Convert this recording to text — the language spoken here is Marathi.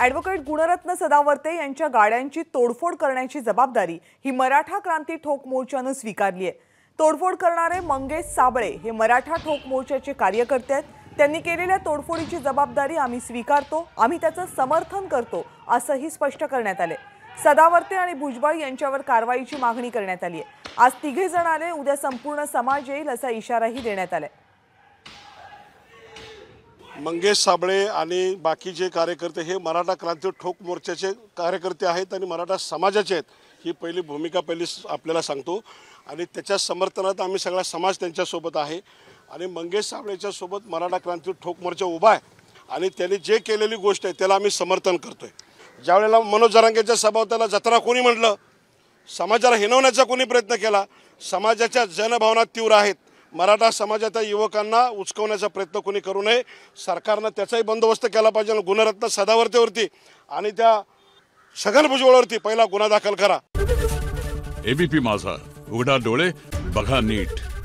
ॲडव्होकेट गुणरत्न सदावर्ते यांच्या गाड्यांची तोडफोड करण्याची जबाबदारी ही मराठा क्रांती ठोक मोर्चानं स्वीकारली आहे तोडफोड करणारे मंगेश साबळे हे मराठा ठोक मोर्चाचे कार्यकर्ते आहेत त्यांनी केलेल्या तोडफोडीची जबाबदारी आम्ही स्वीकारतो आम्ही त्याचं समर्थन करतो असंही स्पष्ट करण्यात आले सदावर्ते आणि भुजबळ यांच्यावर कारवाईची मागणी करण्यात आली आहे आज तिघे जण आले उद्या संपूर्ण समाज येईल असा इशाराही देण्यात आलाय मंगेश साबळे आणि बाकी जे कार्यकर्ते हे मराठा क्रांती ठोक मोर्चाचे कार्यकर्ते आहेत आणि मराठा समाजाचे आहेत ही पहिली भूमिका पहिली आपल्याला सांगतो आणि त्याच्या समर्थनात आम्ही सगळा समाज त्यांच्यासोबत आहे आणि मंगेश साबळेच्या सोबत मराठा क्रांती ठोक मोर्चा उभा आहे आणि त्यांनी जे केलेली गोष्ट आहे त्याला आम्ही समर्थन करतो आहे ज्यावेळेला मनोज जरांगेच्या त्याला जत्रा कोणी म्हटलं समाजाला हिनवण्याचा कोणी प्रयत्न केला समाजाच्या जनभावना तीव्र आहेत मराठा समाजाच्या युवकांना उचकवण्याचा प्रयत्न कोणी करू नये सरकारनं त्याचाही बंदोबस्त केला पाहिजे आणि गुणरत्न सदावर्तेवरती आणि त्या छगन वरती पहिला गुन्हा दाखल करा एबीपी माझा उघडा डोळे बघा नीट